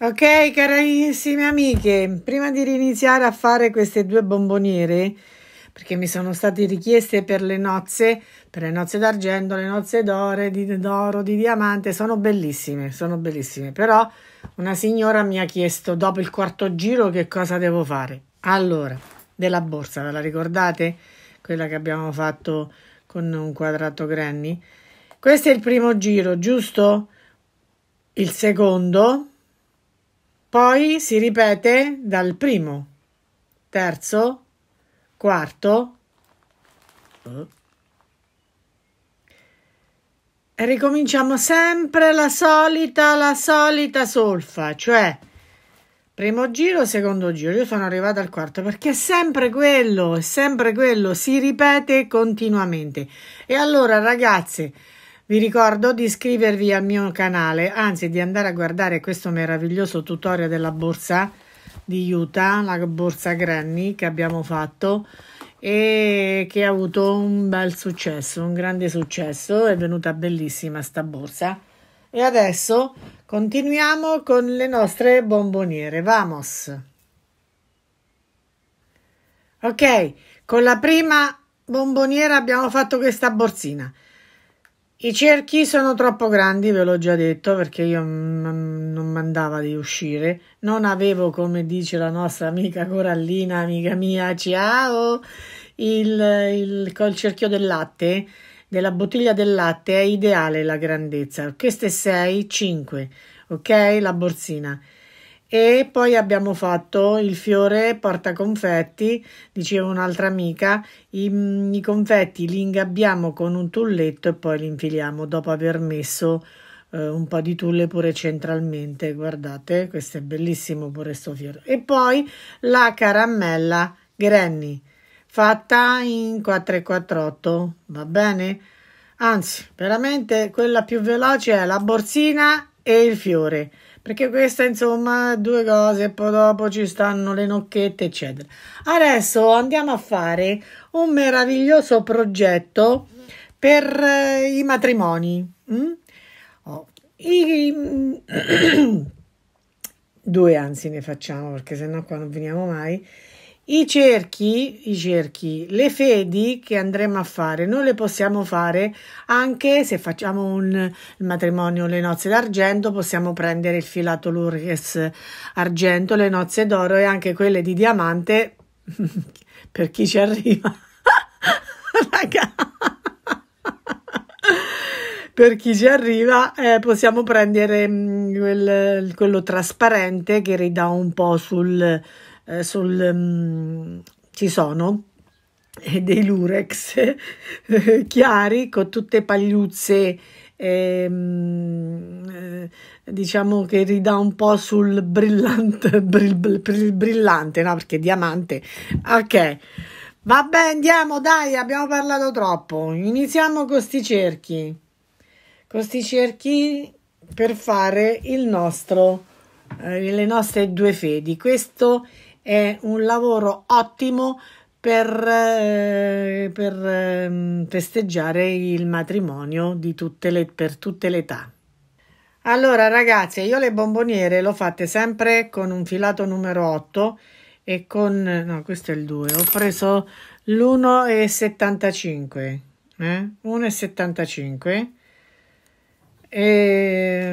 Ok, carissime amiche, prima di riniziare a fare queste due bomboniere, perché mi sono state richieste per le nozze, per le nozze d'argento, le nozze d'ore, di, d'oro, di diamante, sono bellissime, sono bellissime, però una signora mi ha chiesto dopo il quarto giro che cosa devo fare. Allora, della borsa, ve la ricordate? Quella che abbiamo fatto con un quadrato granny. Questo è il primo giro, giusto? Il secondo, poi si ripete dal primo, terzo, quarto. E ricominciamo sempre la solita, la solita solfa, cioè primo giro, secondo giro. Io sono arrivata al quarto perché è sempre quello, è sempre quello, si ripete continuamente. E allora ragazze, vi ricordo di iscrivervi al mio canale, anzi di andare a guardare questo meraviglioso tutorial della borsa di Utah, la borsa Granny che abbiamo fatto e che ha avuto un bel successo, un grande successo, è venuta bellissima sta borsa. E adesso continuiamo con le nostre bomboniere, vamos! Ok, con la prima bomboniera abbiamo fatto questa borsina. I cerchi sono troppo grandi, ve l'ho già detto, perché io non mandava di uscire. Non avevo, come dice la nostra amica Corallina, amica mia, ciao, il, il, col cerchio del latte, della bottiglia del latte è ideale la grandezza. Queste 6, 5, ok? La borsina e poi abbiamo fatto il fiore porta confetti, diceva un'altra amica, i, mm, i confetti li ingabbiamo con un tulletto e poi li infiliamo dopo aver messo eh, un po' di tulle pure centralmente, guardate, questo è bellissimo pure sto fiore. E poi la caramella Granny fatta in 448, va bene? Anzi, veramente quella più veloce è la borsina e il fiore perché queste insomma due cose poi dopo ci stanno le nocchette eccetera adesso andiamo a fare un meraviglioso progetto per eh, i matrimoni mm? oh. I, due anzi ne facciamo perché sennò qua non veniamo mai i cerchi, i cerchi, le fedi che andremo a fare, noi le possiamo fare anche se facciamo un matrimonio, le nozze d'argento, possiamo prendere il filato lurges argento, le nozze d'oro e anche quelle di diamante, per chi ci arriva. Raga. per chi ci arriva eh, possiamo prendere mh, mm, quel, quello trasparente che ridà un po' sul eh, sul, um, ci sono eh, dei lurex chiari con tutte pagliuzze ehm, eh, diciamo che ridà un po' sul brillante brill, brillante no perché diamante ok vabbè andiamo dai abbiamo parlato troppo iniziamo con questi cerchi con questi cerchi per fare il nostro eh, le nostre due fedi questo è è un lavoro ottimo per, eh, per ehm, festeggiare il matrimonio di tutte le, per tutte le età. Allora ragazzi, io le bomboniere l'ho fatte sempre con un filato numero 8 e con... no, questo è il 2, ho preso l'1,75, eh? 1,75 e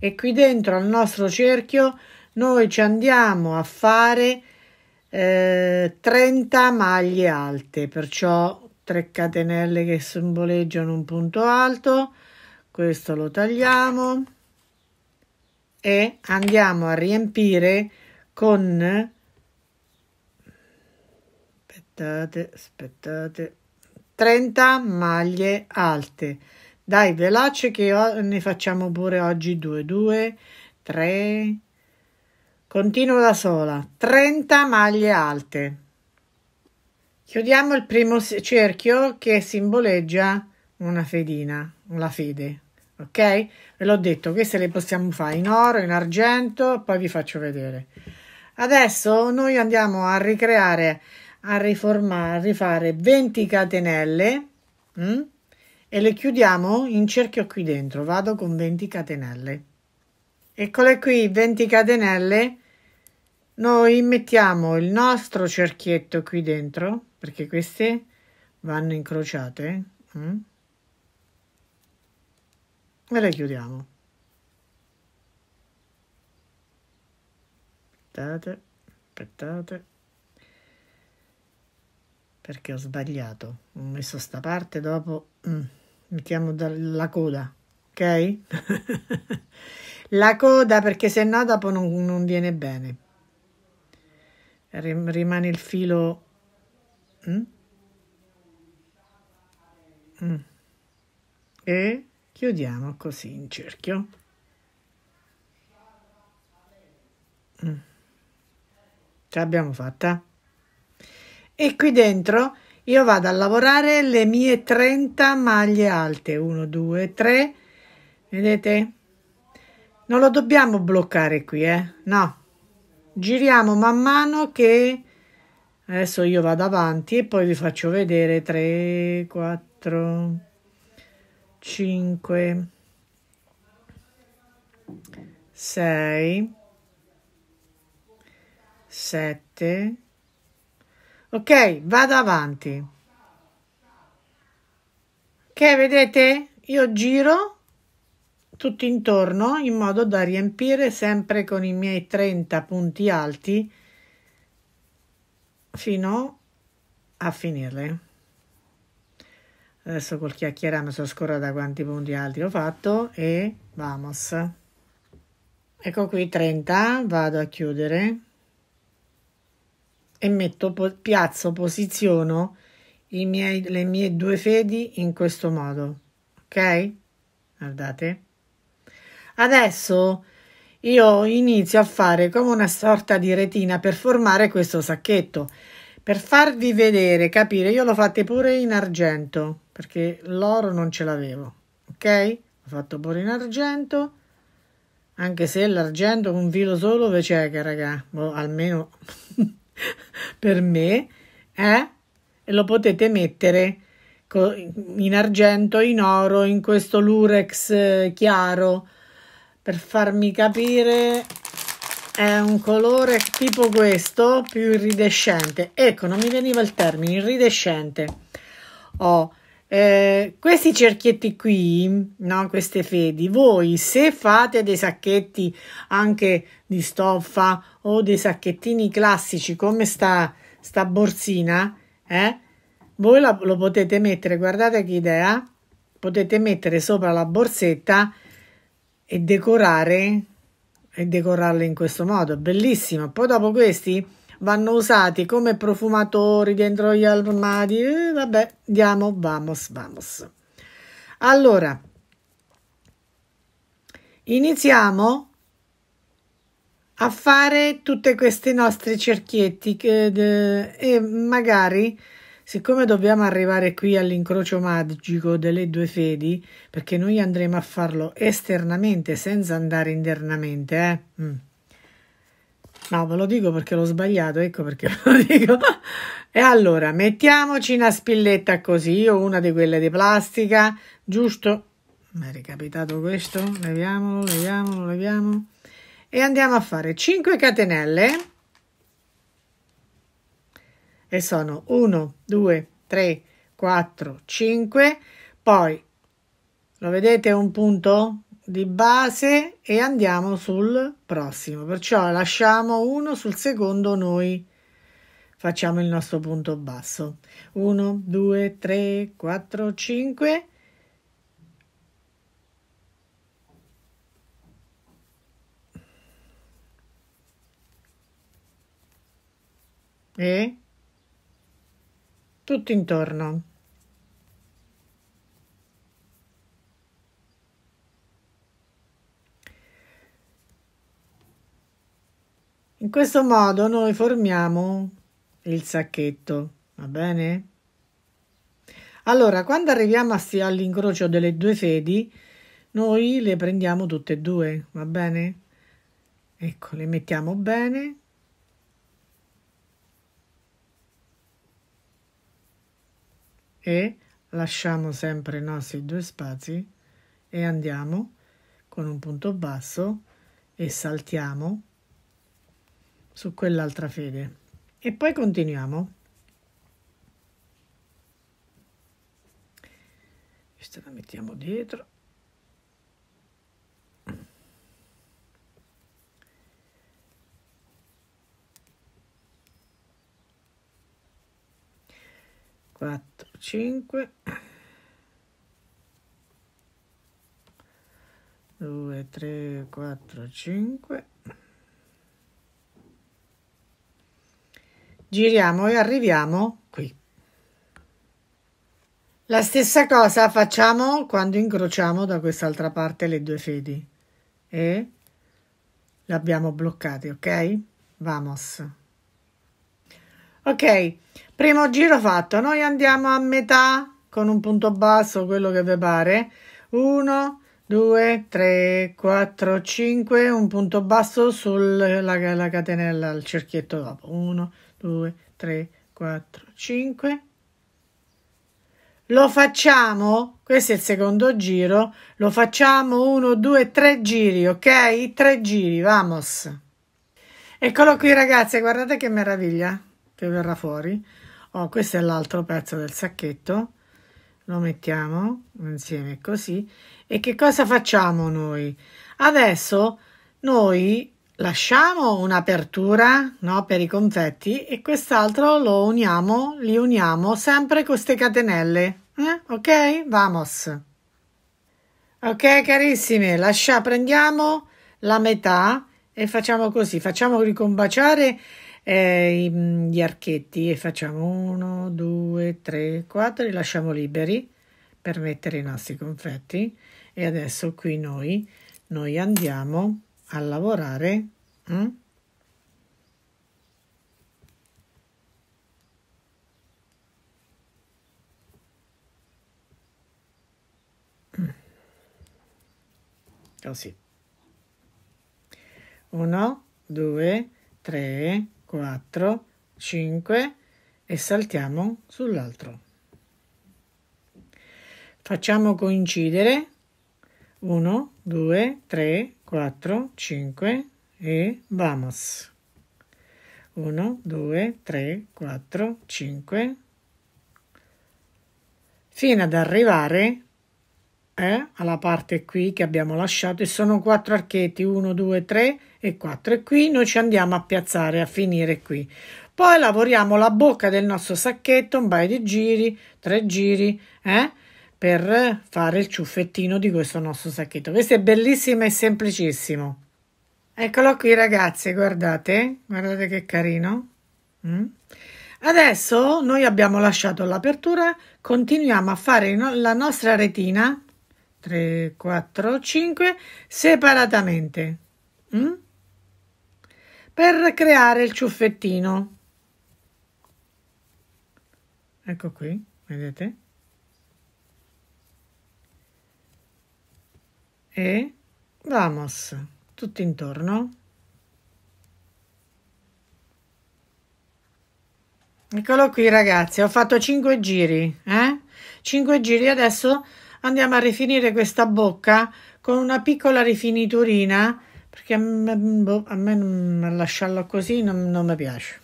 e qui dentro al nostro cerchio noi ci andiamo a fare eh, 30 maglie alte perciò 3 catenelle che simboleggiano un punto alto questo lo tagliamo e andiamo a riempire con aspettate aspettate 30 maglie alte dai, veloce che ne facciamo pure oggi 2, 2, 3. Continuo da sola. 30 maglie alte. Chiudiamo il primo cerchio che simboleggia una fedina, la fede. Ok? Ve l'ho detto, queste le possiamo fare in oro, in argento, poi vi faccio vedere. Adesso noi andiamo a ricreare, a riformare, a rifare 20 catenelle. Mh? Mm? e le chiudiamo in cerchio qui dentro vado con 20 catenelle eccole qui 20 catenelle noi mettiamo il nostro cerchietto qui dentro perché queste vanno incrociate mm? e le chiudiamo aspettate aspettate perché ho sbagliato ho messo sta parte dopo mm mettiamo la coda, ok? la coda perché se no dopo non, non viene bene. Rimane il filo... Mm? Mm. E chiudiamo così in cerchio. Mm. Ce l'abbiamo fatta. E qui dentro io vado a lavorare le mie 30 maglie alte 1 2 3 vedete non lo dobbiamo bloccare qui eh no giriamo man mano che adesso io vado avanti e poi vi faccio vedere 3 4 5 6 7 Ok, vado avanti. Ok, vedete? Io giro tutto intorno in modo da riempire sempre con i miei 30 punti alti fino a finirle. Adesso col chiacchierare mi sono da quanti punti alti ho fatto e vamos. Ecco qui 30, vado a chiudere e metto, piazzo, posiziono miei, le mie due fedi in questo modo. Ok? Guardate. Adesso io inizio a fare come una sorta di retina per formare questo sacchetto. Per farvi vedere, capire, io l'ho fatta pure in argento, perché l'oro non ce l'avevo. Ok? ho fatto pure in argento anche se l'argento un filo solo ve c'è che raga, boh, almeno per me, eh? E lo potete mettere in argento, in oro, in questo lurex eh, chiaro per farmi capire è un colore tipo questo più iridescente ecco non mi veniva il termine iridescente ho eh, questi cerchietti qui, no? queste fedi, voi se fate dei sacchetti anche di stoffa o dei sacchettini classici come sta, sta borsina, eh? voi la, lo potete mettere, guardate che idea, potete mettere sopra la borsetta e decorare e decorarle in questo modo, bellissimo. Poi dopo questi vanno usati come profumatori dentro gli armadi. Eh, vabbè, andiamo, vamos, vamos. Allora, iniziamo a fare tutti questi nostri cerchietti che, de, e magari siccome dobbiamo arrivare qui all'incrocio magico delle due fedi perché noi andremo a farlo esternamente senza andare internamente eh? mm. No, ve lo dico perché l'ho sbagliato, ecco perché ve lo dico. e allora, mettiamoci una spilletta così, io una di quelle di plastica, giusto? Mi è ricapitato questo, leviamolo, leviamolo, leviamo. E andiamo a fare 5 catenelle. E sono 1, 2, 3, 4, 5. Poi, lo vedete un punto? di base e andiamo sul prossimo perciò lasciamo uno sul secondo noi facciamo il nostro punto basso 1 2 3 4 5 e tutto intorno In questo modo noi formiamo il sacchetto, va bene? Allora, quando arriviamo all'incrocio delle due fedi, noi le prendiamo tutte e due, va bene? Ecco, le mettiamo bene. E lasciamo sempre i nostri due spazi e andiamo con un punto basso e saltiamo su quell'altra fede. E poi continuiamo. Questa la mettiamo dietro. Quattro, cinque. Due, tre, quattro, cinque. giriamo e arriviamo qui. La stessa cosa facciamo quando incrociamo da quest'altra parte le due fedi e l'abbiamo bloccate, ok? Vamos. Ok, primo giro fatto, noi andiamo a metà con un punto basso, quello che vi pare. 1, 2, 3, 4, 5, un punto basso sulla catenella il cerchietto dopo. 1, 2, 2, 3, 4, 5. Lo facciamo, questo è il secondo giro, lo facciamo 1, 2, 3 giri, ok? 3 giri, vamos. Eccolo qui ragazzi, guardate che meraviglia che verrà fuori. Oh, questo è l'altro pezzo del sacchetto lo mettiamo insieme così e che cosa facciamo noi adesso noi lasciamo un'apertura no, per i confetti e quest'altro lo uniamo, li uniamo sempre con queste catenelle. Eh? Ok? Vamos. Ok carissime, lascia, prendiamo la metà e facciamo così, facciamo ricombaciare eh, mm, gli archetti e facciamo 1, 2, 3, 4, li lasciamo liberi per mettere i nostri confetti e adesso qui noi, noi andiamo a lavorare hm? Mm? così mm. oh, uno due tre quattro cinque e saltiamo sull'altro facciamo coincidere 1 2 3 4, 5 e vamos. 1, 2, 3, 4, 5 fino ad arrivare eh, alla parte qui che abbiamo lasciato e sono quattro archetti 1 2 3 e 4 e qui noi ci andiamo a piazzare a finire qui poi lavoriamo la bocca del nostro sacchetto un paio di giri tre giri eh? per fare il ciuffettino di questo nostro sacchetto. Questo è bellissimo e semplicissimo. Eccolo qui ragazze, guardate, guardate che carino. Mm. Adesso noi abbiamo lasciato l'apertura, continuiamo a fare la nostra retina 3, 4, 5 separatamente mm? per creare il ciuffettino. Ecco qui, vedete? e vamos, tutto intorno. Eccolo qui ragazzi, ho fatto 5 giri, eh? 5 giri, adesso andiamo a rifinire questa bocca con una piccola rifiniturina perché a me, boh, a me lasciarlo così non, non mi piace.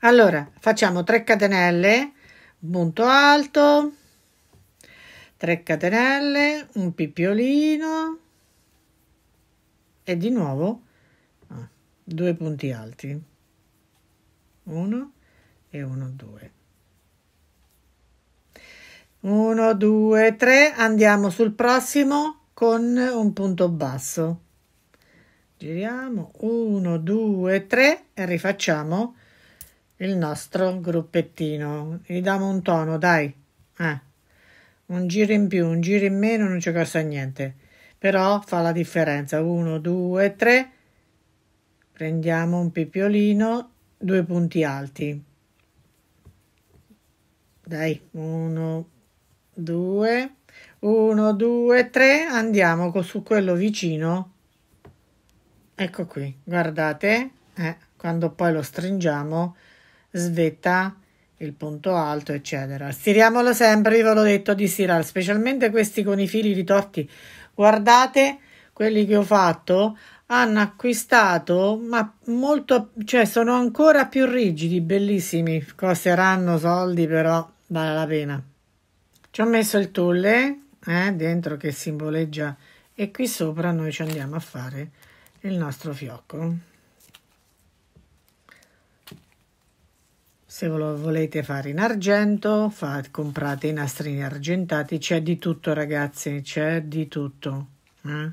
Allora, facciamo 3 catenelle, punto alto, 3 catenelle, un pippiolino e di nuovo ah, due punti alti, 1 e 1, 2. 1, 2, 3, andiamo sul prossimo con un punto basso. Giriamo 1, 2, 3 e rifacciamo il nostro gruppettino. Gli diamo un tono, dai. Eh. Un giro in più, un giro in meno non ci costa niente, però fa la differenza. 1, 2, 3. Prendiamo un pippiolino, due punti alti. Dai, 1, 2, 1, 2, 3. Andiamo su quello vicino. Ecco qui, guardate, eh, quando poi lo stringiamo svetta il punto alto, eccetera. Stiriamolo sempre, vi ve l'ho detto di stirare, specialmente questi con i fili ritorti. Guardate quelli che ho fatto, hanno acquistato, ma molto, cioè sono ancora più rigidi, bellissimi, costeranno soldi, però vale la pena. Ci ho messo il tulle eh, dentro che simboleggia e qui sopra noi ci andiamo a fare il nostro fiocco. Se lo volete fare in argento, fa, comprate i nastrini argentati, c'è di tutto ragazzi, c'è di tutto. Eh?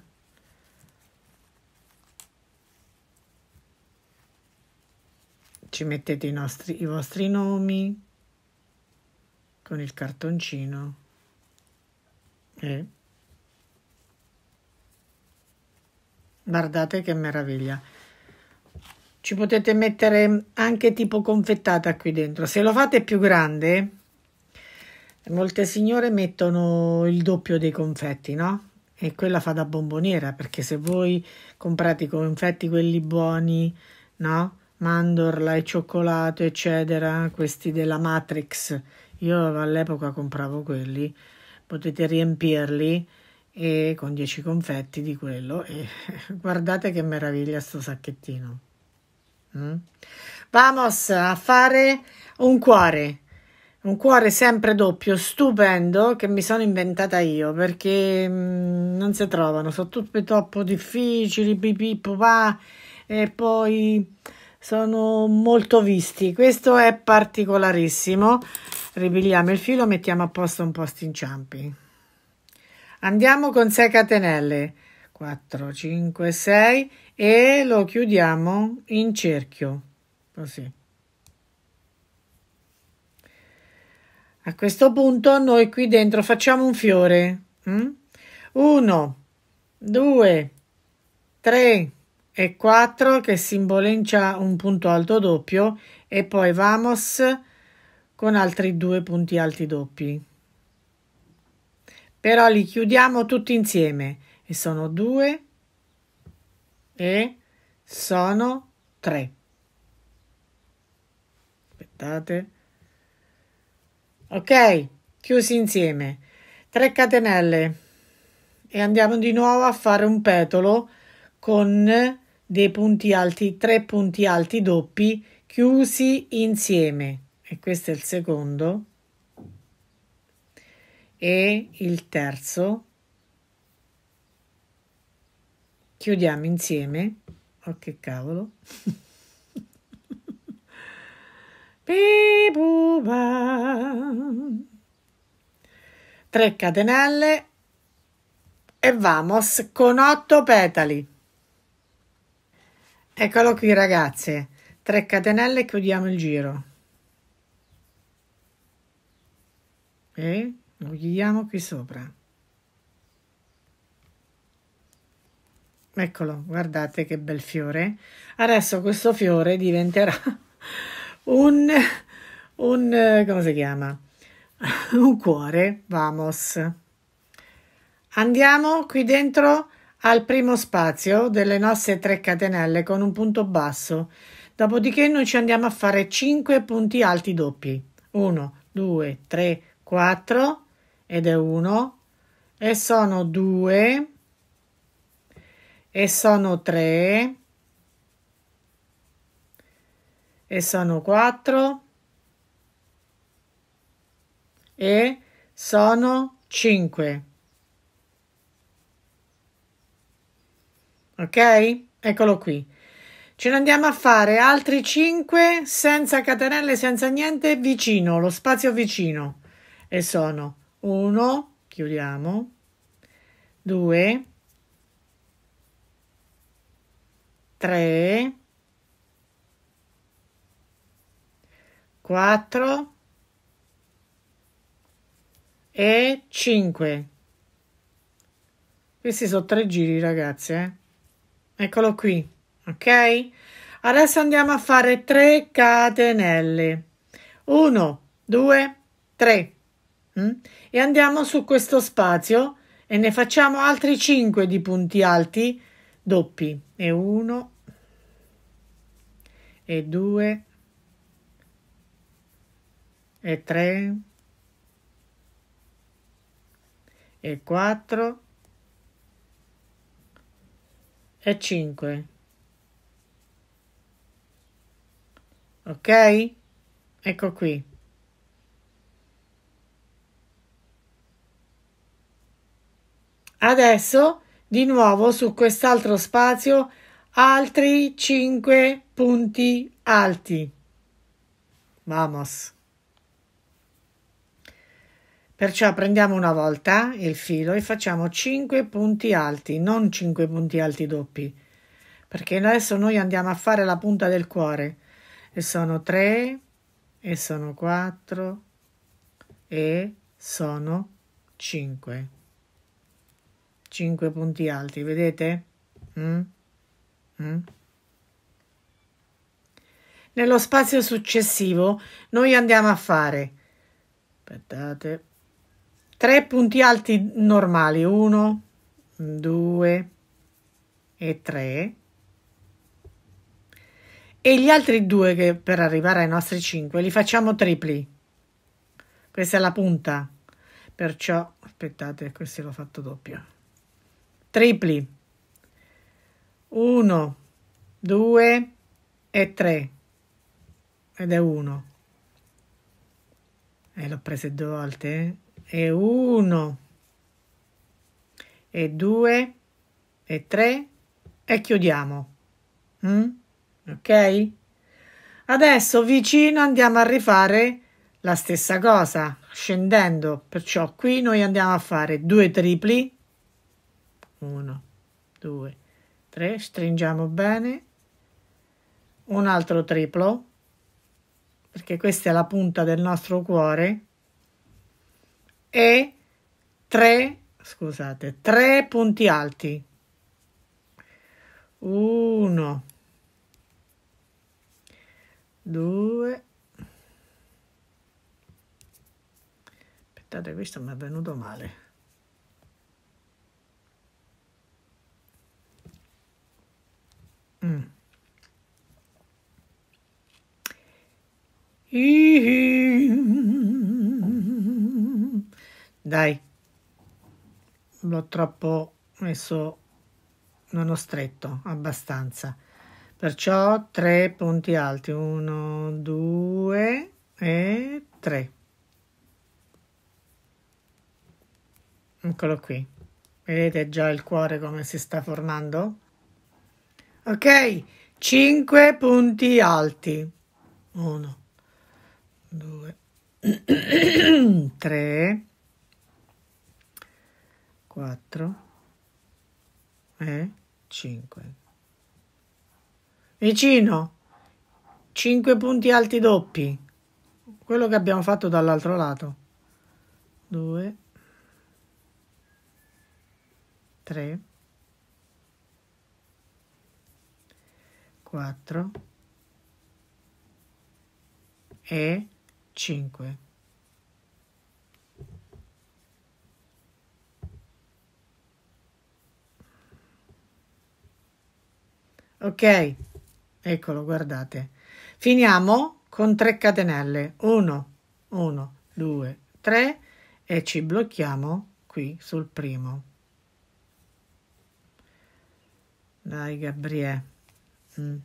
Ci mettete i, nostri, i vostri nomi con il cartoncino. Eh? Guardate che meraviglia ci potete mettere anche tipo confettata qui dentro. Se lo fate più grande, molte signore mettono il doppio dei confetti, no? E quella fa da bomboniera, perché se voi comprate i confetti quelli buoni, no? Mandorla e cioccolato, eccetera, questi della Matrix, io all'epoca compravo quelli, potete riempirli e con 10 confetti di quello e guardate che meraviglia sto sacchettino. Mm? Vamos a fare un cuore, un cuore sempre doppio, stupendo, che mi sono inventata io perché mm, non si trovano, sono tutte troppo difficili, pipipopà, e poi sono molto visti. Questo è particolarissimo. Ripigliamo il filo, mettiamo a posto un po' sti inciampi. Andiamo con 6 catenelle. 4, 5, 6 e lo chiudiamo in cerchio così a questo punto noi qui dentro facciamo un fiore 1 2 3 e 4 che simboleggia un punto alto doppio e poi vamos con altri due punti alti doppi però li chiudiamo tutti insieme e sono 2 e sono tre. Aspettate. Ok, chiusi insieme. 3 catenelle e andiamo di nuovo a fare un petolo con dei punti alti, 3 punti alti doppi chiusi insieme. E questo è il secondo e il terzo chiudiamo insieme. Oh che cavolo. Tre catenelle e vamos con otto petali. Eccolo qui ragazze, 3 catenelle e chiudiamo il giro. E lo chiudiamo qui sopra. Eccolo, guardate che bel fiore. Adesso questo fiore diventerà un, un come si chiama? un cuore, vamos. Andiamo qui dentro al primo spazio delle nostre tre catenelle con un punto basso. Dopodiché noi ci andiamo a fare 5 punti alti doppi. 1, 2, 3, 4 ed è 1 e sono 2 e sono tre e sono quattro e sono cinque. ok eccolo qui ce ne andiamo a fare altri 5 senza catenelle senza niente vicino lo spazio vicino e sono 1 chiudiamo 2 3, 4 e 5. Questi sono tre giri, ragazzi. Eh? Eccolo qui, ok? Adesso andiamo a fare 3 catenelle. 1, 2, 3. E andiamo su questo spazio e ne facciamo altri 5 di punti alti doppi. E 1, e 2 e 3 e 4 e 5 ok ecco qui adesso di nuovo su quest'altro spazio altri 5 punti alti. Vamos. Perciò prendiamo una volta il filo e facciamo 5 punti alti, non 5 punti alti doppi, perché adesso noi andiamo a fare la punta del cuore e sono 3 e sono 4 e sono 5. 5 punti alti, vedete? Mm? Mm? Nello spazio successivo noi andiamo a fare aspettate, tre punti alti normali, uno, due e tre. e gli altri due che per arrivare ai nostri cinque li facciamo tripli. Questa è la punta, perciò aspettate, questo l'ho fatto doppio. Tripli. 1, 2 e 3 ed è 1 e eh, l'ho presa due volte e 1 e 2 e 3 e chiudiamo mm? ok adesso vicino andiamo a rifare la stessa cosa scendendo perciò qui noi andiamo a fare due tripli 1 2 3, stringiamo bene, un altro triplo, perché questa è la punta del nostro cuore, e 3, scusate, 3 punti alti. 1, 2, aspettate questo mi è venuto male dai, l'ho troppo messo, non ho stretto abbastanza. Perciò tre punti alti, uno, due e tre. Eccolo qui. Vedete già il cuore come si sta formando? Ok, 5 punti alti. 1, 2, 3, 4 e 5. Vicino, 5 punti alti doppi, quello che abbiamo fatto dall'altro lato. 2, 3, 4 e 5. ok eccolo guardate finiamo con 3 catenelle 1 1 2 3 e ci blocchiamo qui sul primo dai Gabriele mm.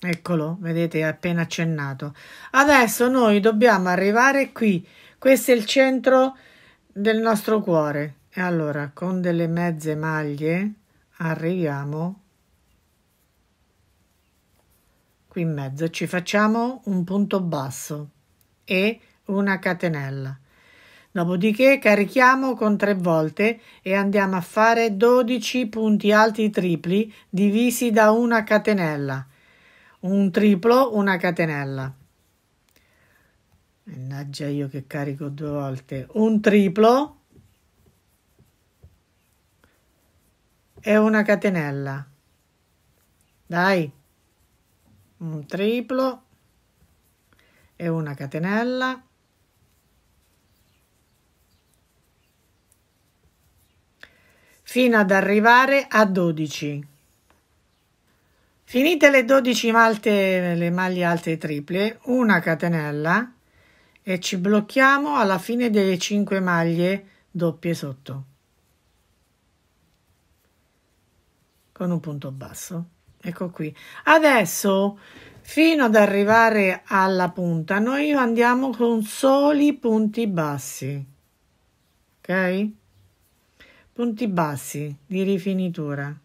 eccolo vedete è appena accennato adesso noi dobbiamo arrivare qui questo è il centro del nostro cuore e allora con delle mezze maglie arriviamo qui in mezzo ci facciamo un punto basso e una catenella dopodiché carichiamo con tre volte e andiamo a fare 12 punti alti tripli divisi da una catenella un triplo una catenella mannaggia io che carico due volte un triplo e una catenella. Dai, un triplo e una catenella. fino ad arrivare a 12. Finite le 12 malte, le maglie alte triple, una catenella e ci blocchiamo alla fine delle 5 maglie doppie sotto. con un punto basso. Ecco qui. Adesso, fino ad arrivare alla punta, noi andiamo con soli punti bassi. Ok? Punti bassi di rifinitura.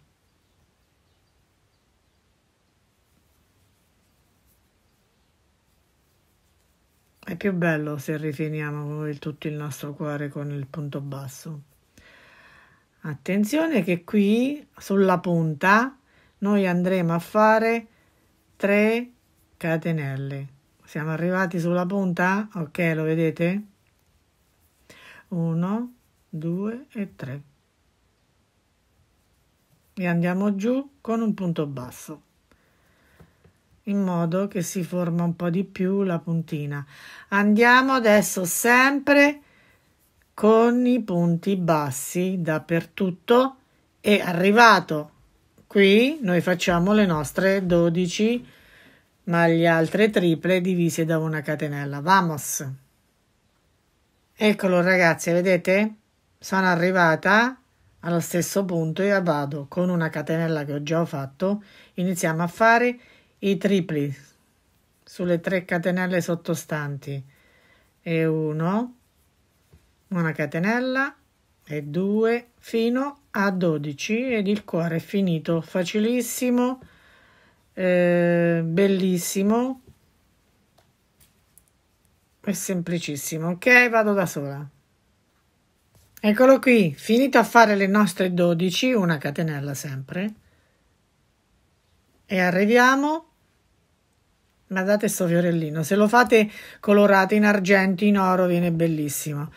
È più bello se rifiniamo tutto il nostro cuore con il punto basso. Attenzione che qui sulla punta noi andremo a fare 3 catenelle. Siamo arrivati sulla punta? Ok, lo vedete? 1, 2 e 3. E andiamo giù con un punto basso in modo che si forma un po' di più la puntina. Andiamo adesso sempre con i punti bassi dappertutto e arrivato qui noi facciamo le nostre 12 maglie altre triple divise da una catenella vamos eccolo ragazzi vedete sono arrivata allo stesso punto e vado con una catenella che ho già fatto iniziamo a fare i tripli sulle 3 catenelle sottostanti e 1 una catenella e due fino a 12 ed il cuore è finito facilissimo eh, bellissimo e semplicissimo ok vado da sola eccolo qui finito a fare le nostre 12 una catenella sempre e arriviamo guardate sto fiorellino se lo fate colorato in argento in oro viene bellissimo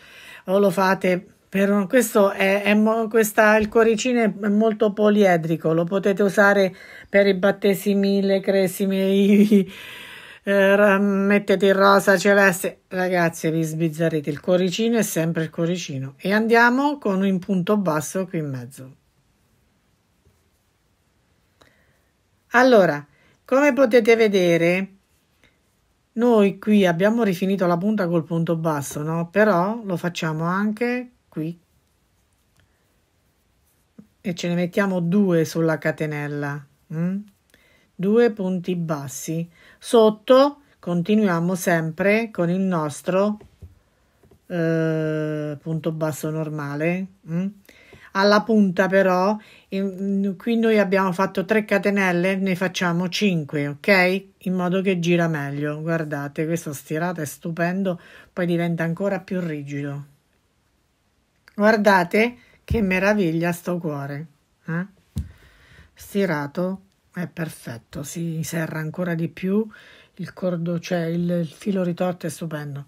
o lo fate per un, questo è, è questa, il cuoricino è molto poliedrico, lo potete usare per i battesimi, le cresimi, eh, mettete il rosa celeste. Ragazzi, vi sbizzarrete il cuoricino è sempre il cuoricino. E andiamo con un punto basso qui in mezzo. Allora, come potete vedere, noi qui abbiamo rifinito la punta col punto basso, no? Però lo facciamo anche qui. E ce ne mettiamo due sulla catenella. Mm? Due punti bassi. Sotto continuiamo sempre con il nostro eh, punto basso normale. Mm? Alla punta però in, qui noi abbiamo fatto 3 catenelle, ne facciamo 5, ok? In modo che gira meglio. Guardate, questo stirato è stupendo, poi diventa ancora più rigido. Guardate che meraviglia sto cuore. Eh? Stirato è perfetto, si serra ancora di più, il cordo, cioè il, il filo ritorto è stupendo.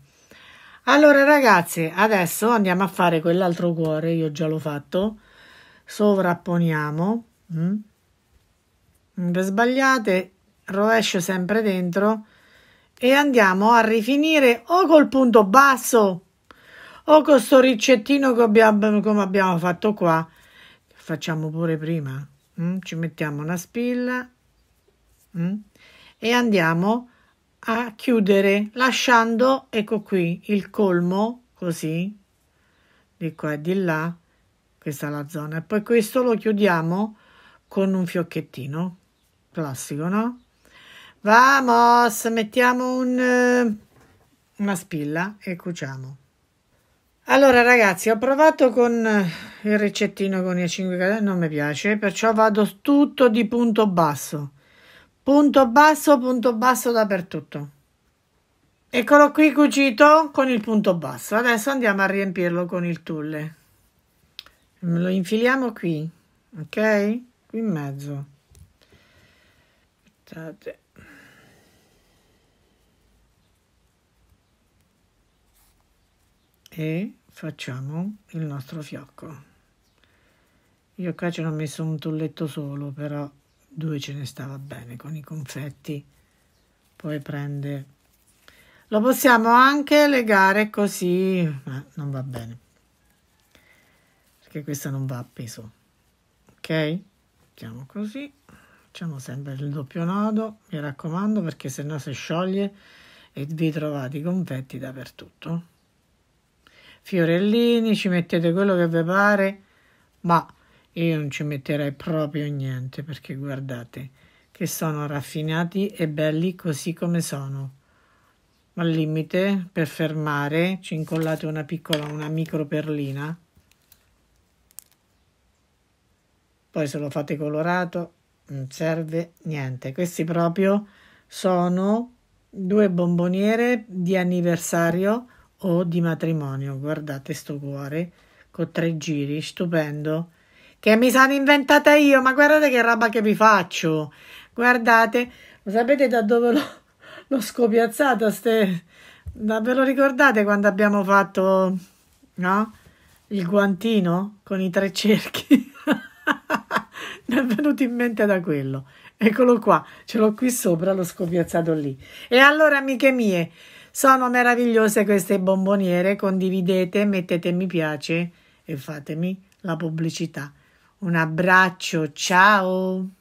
Allora ragazzi, adesso andiamo a fare quell'altro cuore, io già l'ho fatto sovrapponiamo mh? Mm? le sbagliate rovescio sempre dentro e andiamo a rifinire o col punto basso o con sto ricettino che abbiamo, come abbiamo fatto qua facciamo pure prima mm? ci mettiamo una spilla mm? e andiamo a chiudere lasciando ecco qui il colmo così di qua e di là questa è la zona e poi questo lo chiudiamo con un fiocchettino classico no vamos mettiamo un, eh, una spilla e cuciamo allora ragazzi ho provato con eh, il ricettino con i 5 gradi non mi piace perciò vado tutto di punto basso punto basso punto basso dappertutto eccolo qui cucito con il punto basso adesso andiamo a riempirlo con il tulle lo infiliamo qui ok qui in mezzo aspettate e facciamo il nostro fiocco io qua ce l'ho messo un tulletto solo però due ce ne stava bene con i confetti poi prende lo possiamo anche legare così ma non va bene che questa non va appeso ok mettiamo così facciamo sempre il doppio nodo mi raccomando perché se no si scioglie e vi trovate i confetti dappertutto fiorellini ci mettete quello che vi pare ma io non ci metterei proprio niente perché guardate che sono raffinati e belli così come sono al limite per fermare ci incollate una piccola una micro perlina poi se lo fate colorato non serve niente. Questi proprio sono due bomboniere di anniversario o di matrimonio. Guardate sto cuore con tre giri, stupendo. Che mi sono inventata io, ma guardate che roba che vi faccio. Guardate, lo sapete da dove l'ho, l'ho scopiazzata? Ste... ve lo ricordate quando abbiamo fatto no? il guantino con i tre cerchi? mi è venuto in mente da quello. Eccolo qua, ce l'ho qui sopra, l'ho scopiazzato lì. E allora, amiche mie, sono meravigliose queste bomboniere, condividete, mettete mi piace e fatemi la pubblicità. Un abbraccio, ciao!